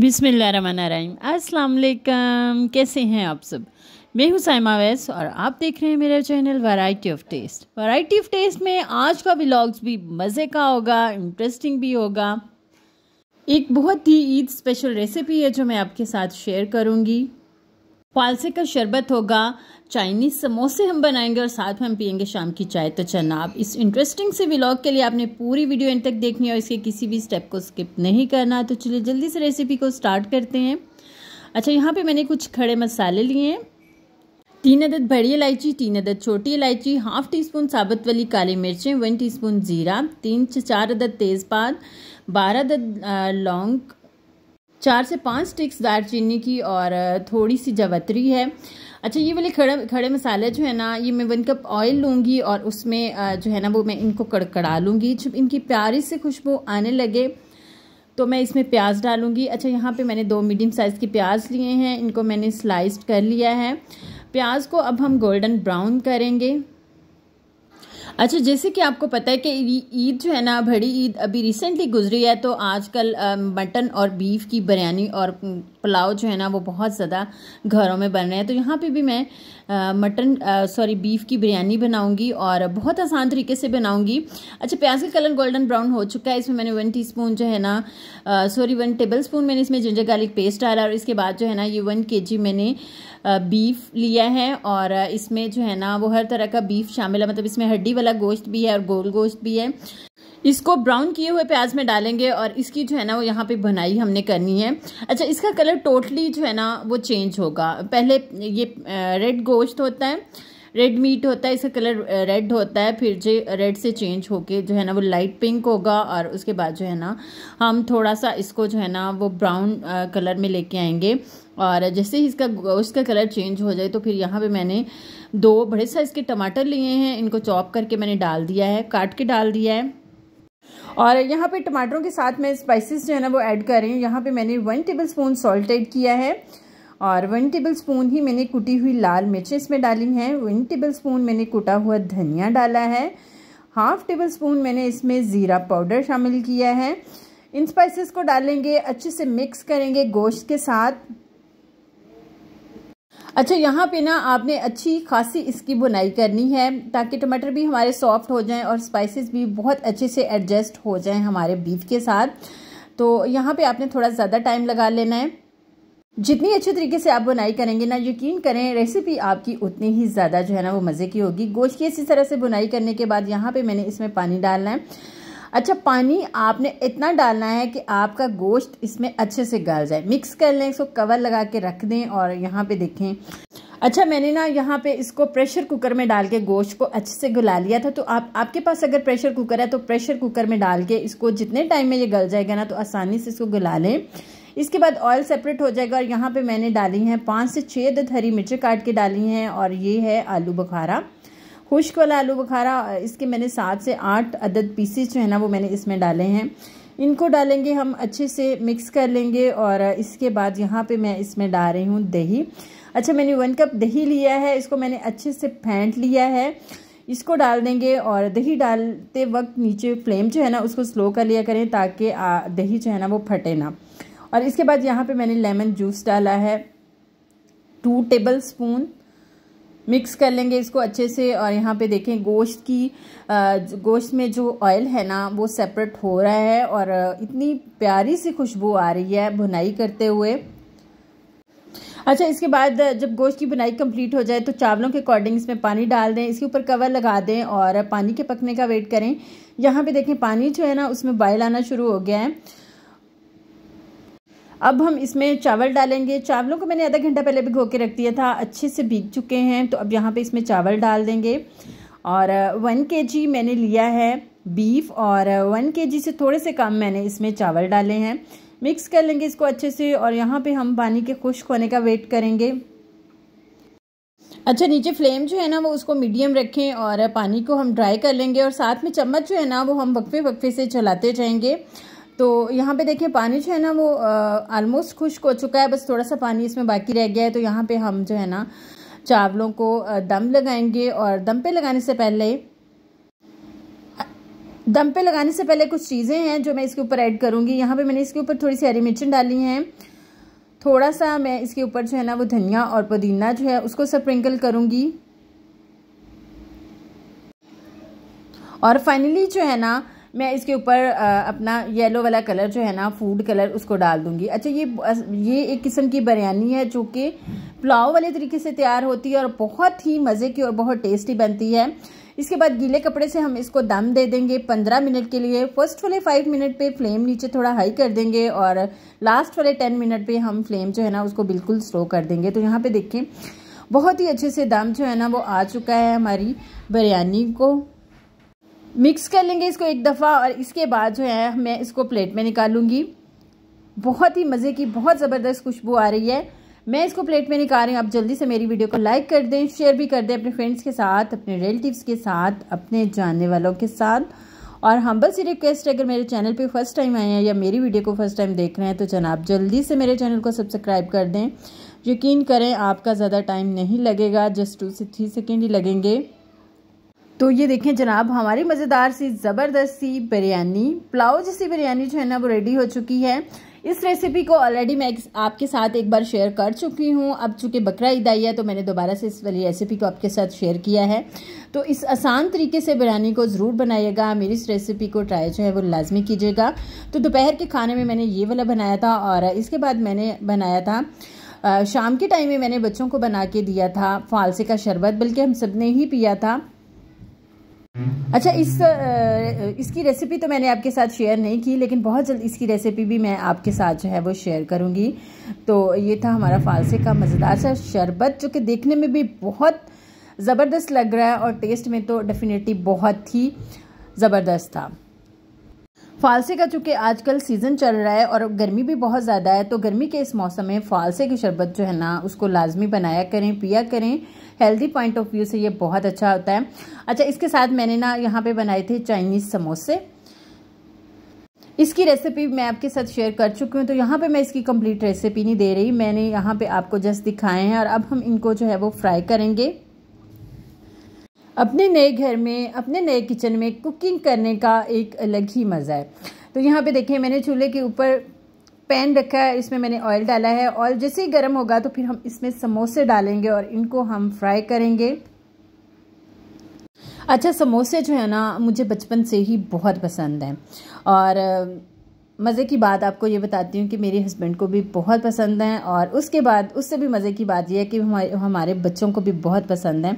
बिसमीम अस्सलाम कैसे हैं आप सब मैं हूँ साइमा वैस और आप देख रहे हैं मेरा channel variety of taste variety of taste में आज का ब्लॉग्स भी मज़े का होगा इंटरेस्टिंग भी होगा एक बहुत ही ईद स्पेशल रेसिपी है जो मैं आपके साथ शेयर करूँगी पालसे का शरबत होगा चाइनीज़ समोसे हम बनाएंगे और साथ में हम पियेंगे शाम की चाय तो आप इस इंटरेस्टिंग से व्लॉग के लिए आपने पूरी वीडियो एंड तक देखनी है और इसके किसी भी स्टेप को स्किप नहीं करना तो चलिए जल्दी से रेसिपी को स्टार्ट करते हैं अच्छा यहाँ पे मैंने कुछ खड़े मसाले लिए हैं तीन अदद बड़ी इलायची तीन अदद छोटी इलायची हाफ टी स्पून साबुत वाली काली मिर्चें वन स्पून जीरा तीन से चार अदद तेज़पात बारह अदद लौंग चार से पाँच स्टिक्स दार चीनी की और थोड़ी सी जवतरी है अच्छा ये वाले खड़े खड़े मसाले जो है ना ये मैं वन कप ऑयल लूँगी और उसमें जो है ना वो मैं इनको कड़कड़ा लूँगी जब इनकी प्यारी से खुशबू आने लगे तो मैं इसमें प्याज डालूँगी अच्छा यहाँ पे मैंने दो मीडियम साइज़ के प्याज लिए हैं इनको मैंने स्लाइस कर लिया है प्याज को अब हम गोल्डन ब्राउन करेंगे अच्छा जैसे कि आपको पता है कि ईद जो है ना बड़ी ईद अभी रिसेंटली गुजरी है तो आजकल मटन और बीफ की बिरयानी और पुलाव जो है ना वो बहुत ज़्यादा घरों में बन रहे हैं तो यहाँ पे भी मैं मटन सॉरी बीफ की बिरयानी बनाऊंगी और बहुत आसान तरीके से बनाऊंगी अच्छा प्याज का कलर गोल्डन ब्राउन हो चुका है इसमें मैंने वन टीस्पून जो है ना सॉरी वन टेबल स्पून मैंने इसमें जिंजर गार्लिक पेस्ट डाला और इसके बाद जो है ना ये वन के मैंने बीफ लिया है और इसमें जो है ना वो हर तरह का बीफ शामिल है मतलब इसमें हड्डी वाला गोश्त भी है और गोल गोश्त भी है इसको ब्राउन किए हुए प्याज में डालेंगे और इसकी जो है ना वो यहाँ पे बनाई हमने करनी है अच्छा इसका कलर टोटली जो है ना वो चेंज होगा पहले ये रेड गोश्त होता है रेड मीट होता है इसका कलर रेड होता है फिर जो रेड से चेंज होके जो है ना वो लाइट पिंक होगा और उसके बाद जो है ना हम थोड़ा सा इसको जो है ना वो ब्राउन कलर में लेके आएंगे और जैसे ही इसका उसका कलर चेंज हो जाए तो फिर यहाँ पे मैंने दो बड़े साइज़ के टमाटर लिए हैं इनको चॉप करके मैंने डाल दिया है काट के डाल दिया है और यहाँ पे टमाटरों के साथ मैं स्पाइसेस जो है ना वो ऐड कर रही हूँ यहाँ पे मैंने one table spoon salt add किया है और वन टेबल स्पून ही मैंने कुटी हुई लाल मिर्चें इसमें डाली हैं वन टेबल स्पून मैंने कुटा हुआ धनिया डाला है हाफ़ टेबल स्पून मैंने इसमें ज़ीरा पाउडर शामिल किया है इन स्पाइसिस को डालेंगे अच्छे से मिक्स करेंगे गोश्त के साथ अच्छा यहाँ पे ना आपने अच्छी खासी इसकी बुनाई करनी है ताकि टमाटर भी हमारे सॉफ्ट हो जाएं और स्पाइसेस भी बहुत अच्छे से एडजस्ट हो जाएं हमारे बीफ के साथ तो यहाँ पे आपने थोड़ा ज़्यादा टाइम लगा लेना है जितनी अच्छे तरीके से आप बुनाई करेंगे ना यकीन करें रेसिपी आपकी उतनी ही ज़्यादा जो है ना वो मज़े की होगी गोश्त की इसी तरह से बुनाई करने के बाद यहाँ पर मैंने इसमें पानी डालना है अच्छा पानी आपने इतना डालना है कि आपका गोश्त इसमें अच्छे से गल जाए मिक्स कर लें इसको कवर लगा के रख दें और यहाँ पे देखें अच्छा मैंने ना यहाँ पे इसको प्रेशर कुकर में डाल के गोश्त को अच्छे से गुला लिया था तो आप आपके पास अगर प्रेशर कुकर है तो प्रेशर कुकर में डाल के इसको जितने टाइम में ये गल जाएगा ना तो आसानी से इसको गुला लें इसके बाद ऑयल सेपरेट हो जाएगा और यहाँ पे मैंने डाली हैं पाँच से छः दद हरी मिर्च काट के डाली हैं और ये है आलू बुखारा खुश्क वाला आलू बुखारा इसके मैंने सात से आठ अदद पीसेस जो है ना वो मैंने इसमें डाले हैं इनको डालेंगे हम अच्छे से मिक्स कर लेंगे और इसके बाद यहाँ पे मैं इसमें डाल रही हूँ दही अच्छा मैंने वन कप दही लिया है इसको मैंने अच्छे से फेंट लिया है इसको डाल देंगे और दही डालते वक्त नीचे फ्लेम जो है ना उसको स्लो कर लिया करें ताकि दही जो है ना वो फटे ना और इसके बाद यहाँ पे मैंने लेमन जूस डाला है टू टेबल स्पून मिक्स कर लेंगे इसको अच्छे से और यहाँ पे देखें गोश्त की गोश्त में जो ऑयल है ना वो सेपरेट हो रहा है और इतनी प्यारी सी खुशबू आ रही है भुनाई करते हुए अच्छा इसके बाद जब गोश्त की बुनाई कंप्लीट हो जाए तो चावलों के अकॉर्डिंग इसमें पानी डाल दें इसके ऊपर कवर लगा दें और पानी के पकने का वेट करें यहाँ पे देखें पानी जो है ना उसमें बॉयल आना शुरू हो गया है अब हम इसमें चावल डालेंगे चावलों को मैंने आधा घंटा पहले भिगो के रख दिया था अच्छे से भीग चुके हैं तो अब यहाँ पे इसमें चावल डाल देंगे और वन के जी मैंने लिया है बीफ और वन के जी से थोड़े से कम मैंने इसमें चावल डाले हैं मिक्स कर लेंगे इसको अच्छे से और यहाँ पे हम पानी के खुश्क होने का वेट करेंगे अच्छा नीचे फ्लेम जो है ना वो उसको मीडियम रखें और पानी को हम ड्राई कर लेंगे और साथ में चम्मच जो है ना वो हम वक्फे वक्फे से चलाते जाएंगे तो यहाँ पे देखिए पानी जो है ना वो ऑलमोस्ट खुश्क हो चुका है बस थोड़ा सा पानी इसमें बाकी रह गया है तो यहाँ पे हम जो है ना चावलों को दम लगाएंगे और दम पे लगाने से पहले दम पे लगाने से पहले कुछ चीज़ें हैं जो मैं इसके ऊपर ऐड करूँगी यहाँ पे मैंने इसके ऊपर थोड़ी सी हरी मिर्चें डाली हैं थोड़ा सा मैं इसके ऊपर जो है ना वो धनिया और पुदीना जो है उसको स्प्रिंकल करूँगी और फाइनली जो है ना मैं इसके ऊपर अपना येलो वाला कलर जो है ना फूड कलर उसको डाल दूँगी अच्छा ये ये एक किस्म की बिरयानी है जो कि पुलाव वाले तरीके से तैयार होती है और बहुत ही मज़े की और बहुत टेस्टी बनती है इसके बाद गीले कपड़े से हम इसको दम दे देंगे पंद्रह मिनट के लिए फर्स्ट वाले फाइव मिनट पे फ्लेम नीचे थोड़ा हाई कर देंगे और लास्ट वाले टेन मिनट पे हम फ्लेम जो है ना उसको बिल्कुल स्लो कर देंगे तो यहाँ पे देखें बहुत ही अच्छे से दम जो है ना वो आ चुका है हमारी बिरयानी को मिक्स कर लेंगे इसको एक दफ़ा और इसके बाद जो है मैं इसको प्लेट में निकालूंगी बहुत ही मज़े की बहुत ज़बरदस्त खुशबू आ रही है मैं इसको प्लेट में निकाल रही हूँ आप जल्दी से मेरी वीडियो को लाइक कर दें शेयर भी कर दें अपने फ्रेंड्स के साथ अपने रिलेटिव्स के साथ अपने जानने वालों के साथ और हम्बल सी रिक्वेस्ट अगर मेरे चैनल पे फर्स्ट टाइम आए हैं या मेरी वीडियो को फर्स्ट टाइम देख रहे हैं तो जनाब जल्दी से मेरे चैनल को सब्सक्राइब कर दें यकीन करें आपका ज़्यादा टाइम नहीं लगेगा जस्ट टू से थ्री सेकेंड ही लगेंगे तो ये देखें जनाब हमारी मज़ेदार सी ज़बरदस्त सी बिरयानी पुलाव जैसी बिरयानी जो है ना वो रेडी हो चुकी है इस रेसिपी को ऑलरेडी मैं आपके साथ एक बार शेयर कर चुकी हूँ अब चूँकि बकरा ईद आई है तो मैंने दोबारा से इस वाली रेसिपी को आपके साथ शेयर किया है तो इस आसान तरीके से बिरयानी को ज़रूर बनाइएगा मेरी इस रेसिपी को ट्राई जो है वो लाजमी कीजिएगा तो दोपहर के खाने में मैंने ये वाला बनाया था और इसके बाद मैंने बनाया था शाम के टाइम में मैंने बच्चों को बना के दिया था फालसे का शरबत बल्कि हम सब ने ही पिया था अच्छा इस इसकी रेसिपी तो मैंने आपके साथ शेयर नहीं की लेकिन बहुत जल्द इसकी रेसिपी भी मैं आपके साथ जो है वो शेयर करूँगी तो ये था हमारा फालसे का मज़ेदार सा शरबत जो कि देखने में भी बहुत ज़बरदस्त लग रहा है और टेस्ट में तो डेफिनेटली बहुत ही ज़बरदस्त था फालसे का चूँकि आजकल सीज़न चल रहा है और गर्मी भी बहुत ज़्यादा है तो गर्मी के इस मौसम में फालसे की शरबत जो है ना उसको लाजमी बनाया करें पिया करें हेल्दी पॉइंट ऑफ व्यू से ये बहुत अच्छा होता है अच्छा इसके साथ मैंने ना यहाँ पे बनाए थे चाइनीज़ समोसे इसकी रेसिपी मैं आपके साथ शेयर कर चुकी हूँ तो यहाँ पे मैं इसकी कंप्लीट रेसिपी नहीं दे रही मैंने यहाँ पे आपको जस्ट दिखाए हैं और अब हम इनको जो है वो फ्राई करेंगे अपने नए घर में अपने नए किचन में कुकिंग करने का एक अलग ही मज़ा है तो यहाँ पे देखिए मैंने चूल्हे के ऊपर पैन रखा है इसमें मैंने ऑयल डाला है ऑयल जैसे ही गर्म होगा तो फिर हम इसमें समोसे डालेंगे और इनको हम फ्राई करेंगे अच्छा समोसे जो है ना मुझे बचपन से ही बहुत पसंद हैं और मज़े की बात आपको ये बताती हूँ कि मेरे हस्बैंड को भी बहुत पसंद है और उसके बाद उससे भी मज़े की बात यह है कि हमारे हमारे बच्चों को भी बहुत पसंद है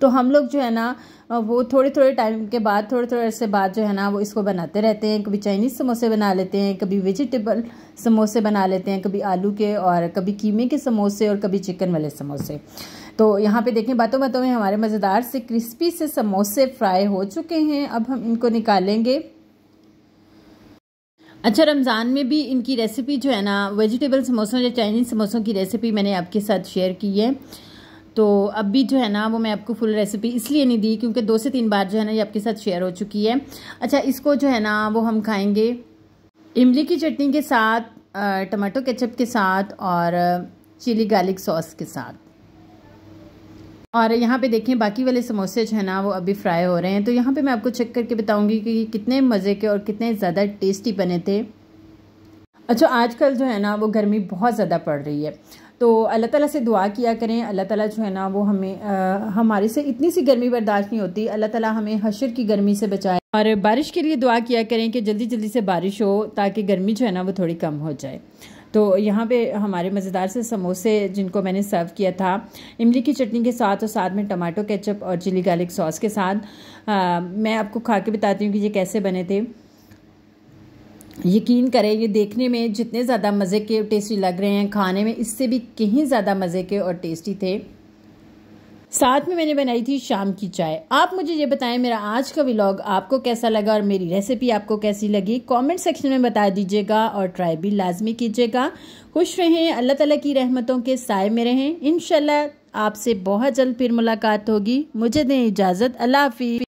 तो हम लोग जो है ना वो थोड़े थोड़े टाइम के बाद थोड़े थोड़े अरसे बाद जो है ना वो इसको बनाते रहते हैं कभी चाइनीज़ समोसे बना लेते हैं कभी वेजिटेबल समोसे बना लेते हैं कभी आलू के और कभी कीमे के समोसे और कभी चिकन वाले समोसे तो यहाँ पे देखें बातों बातों में हमारे मज़ेदार से क्रिस्पी से समोसे फ्राई हो चुके हैं अब हम इनको निकालेंगे अच्छा रमज़ान में भी इनकी रेसिपी जो है ना वेजिटेबल समोसों या चाइनीज़ समोसों की रेसिपी मैंने आपके साथ शेयर की है तो अब भी जो है ना वो मैं आपको फुल रेसिपी इसलिए नहीं दी क्योंकि दो से तीन बार जो है ना ये आपके साथ शेयर हो चुकी है अच्छा इसको जो है ना वो हम खाएंगे इमली की चटनी के साथ टमाटो केचप के साथ और चिली गार्लिक सॉस के साथ और यहाँ पे देखें बाकी वाले समोसे जो है ना वो अभी फ्राई हो रहे हैं तो यहाँ पे मैं आपको चेक करके बताऊँगी कि कितने मज़े के और कितने ज़्यादा टेस्टी बने थे अच्छा आजकल जो है ना वो गर्मी बहुत ज़्यादा पड़ रही है तो अल्लाह ताला से दुआ किया करें अल्लाह ताला जो है ना वो हमें आ, हमारे से इतनी सी गर्मी बर्दाश्त नहीं होती अल्लाह ताला हमें हशर की गर्मी से बचाए और बारिश के लिए दुआ किया करें कि जल्दी जल्दी से बारिश हो ताकि गर्मी जो है ना वो थोड़ी कम हो जाए तो यहाँ पे हमारे मज़ेदार से समोसे जिनको मैंने सर्व किया था इमली की चटनी के साथ और साथ में टमाटो केचप और चिली गार्लिक सॉस के साथ आ, मैं आपको खा के बताती हूँ कि ये कैसे बने थे यकीन करें ये देखने में जितने ज़्यादा मज़े के और टेस्टी लग रहे हैं खाने में इससे भी कहीं ज़्यादा मज़े के और टेस्टी थे साथ में मैंने बनाई थी शाम की चाय आप मुझे ये बताएं मेरा आज का व्लॉग आपको कैसा लगा और मेरी रेसिपी आपको कैसी लगी कमेंट सेक्शन में बता दीजिएगा और ट्राई भी लाजमी कीजिएगा खुश रहें अल्लाह ताला की रहमतों के साय में रहें इनशाला आपसे बहुत जल्द फिर मुलाकात होगी मुझे दें इजाज़त अल्लाह हाफि